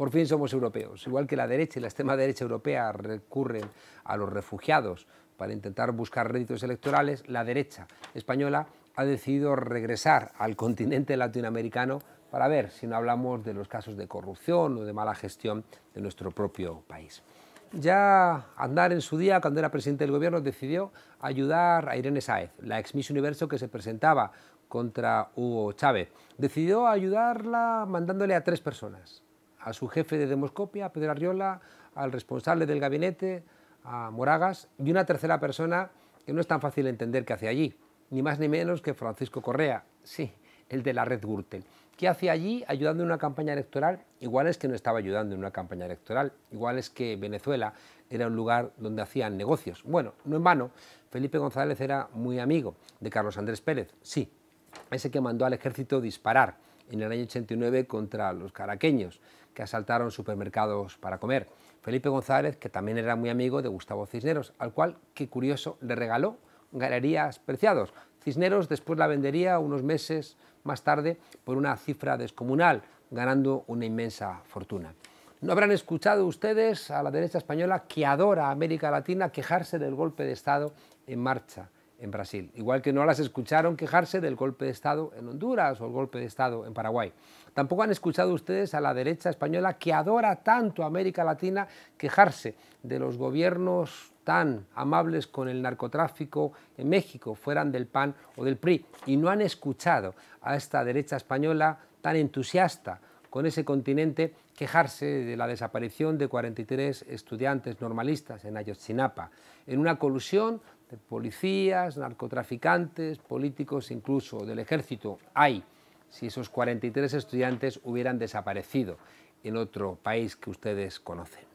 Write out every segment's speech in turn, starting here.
Por fin somos europeos. Igual que la derecha y la extrema derecha europea recurren a los refugiados para intentar buscar réditos electorales, la derecha española ha decidido regresar al continente latinoamericano para ver si no hablamos de los casos de corrupción o de mala gestión de nuestro propio país. Ya Andar en su día, cuando era presidente del gobierno, decidió ayudar a Irene Saez, la ex Miss Universo que se presentaba contra Hugo Chávez. Decidió ayudarla mandándole a tres personas, a su jefe de demoscopia, a Pedro Arriola, al responsable del gabinete, a Moragas, y una tercera persona que no es tan fácil entender qué hace allí, ni más ni menos que Francisco Correa, sí, el de la red Gürtel. ¿Qué hacía allí ayudando en una campaña electoral? Igual es que no estaba ayudando en una campaña electoral, igual es que Venezuela era un lugar donde hacían negocios. Bueno, no en vano, Felipe González era muy amigo de Carlos Andrés Pérez, sí, ese que mandó al ejército disparar en el año 89 contra los caraqueños, que asaltaron supermercados para comer. Felipe González, que también era muy amigo de Gustavo Cisneros, al cual, qué curioso, le regaló galerías preciados. Cisneros después la vendería unos meses más tarde por una cifra descomunal, ganando una inmensa fortuna. No habrán escuchado ustedes a la derecha española que adora a América Latina quejarse del golpe de Estado en marcha en Brasil, igual que no las escucharon quejarse del golpe de Estado en Honduras o el golpe de Estado en Paraguay. Tampoco han escuchado ustedes a la derecha española que adora tanto a América Latina quejarse de los gobiernos tan amables con el narcotráfico en México, fueran del PAN o del PRI, y no han escuchado a esta derecha española tan entusiasta con ese continente quejarse de la desaparición de 43 estudiantes normalistas en Ayotzinapa, en una colusión de policías, narcotraficantes, políticos, incluso del ejército. Hay, si esos 43 estudiantes hubieran desaparecido en otro país que ustedes conocen.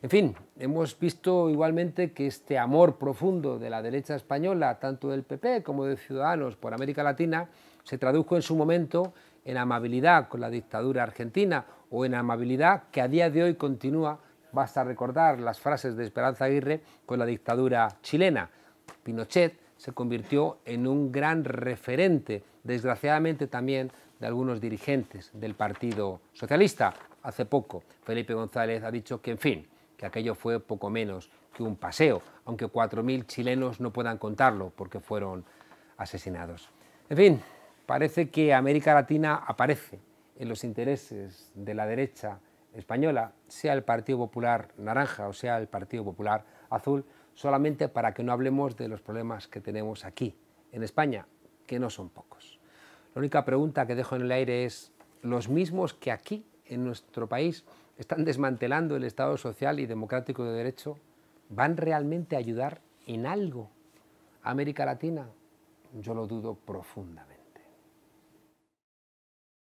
En fin, hemos visto igualmente que este amor profundo de la derecha española, tanto del PP como de Ciudadanos por América Latina, se tradujo en su momento en amabilidad con la dictadura argentina o en amabilidad que a día de hoy continúa, basta recordar las frases de Esperanza Aguirre, con la dictadura chilena. Pinochet se convirtió en un gran referente, desgraciadamente también de algunos dirigentes del Partido Socialista. Hace poco Felipe González ha dicho que, en fin, que aquello fue poco menos que un paseo, aunque 4.000 chilenos no puedan contarlo porque fueron asesinados. En fin, parece que América Latina aparece en los intereses de la derecha española, sea el Partido Popular Naranja o sea el Partido Popular Azul, solamente para que no hablemos de los problemas que tenemos aquí, en España, que no son pocos. La única pregunta que dejo en el aire es, ¿los mismos que aquí, en nuestro país, están desmantelando el Estado social y democrático de derecho, van realmente a ayudar en algo a América Latina? Yo lo dudo profundamente.